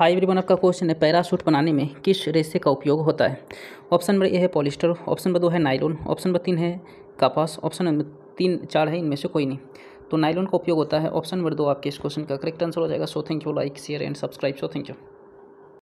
high everyone आपका question है parachute बनाने में किस रेसे का उपयोग होता है ऑप्शन नंबर ए है पॉलिस्टर ऑप्शन नंबर दो है नाइलोन ऑप्शन नंबर तीन है कपास ऑप्शन नंबर तीन चार है इनमें से कोई नहीं तो नाइलोन का उपयोग होता है ऑप्शन नंबर दो आपके इस क्वेश्चन का करेक्ट आंसर हो जाएगा so thank you like share and subscribe so thank you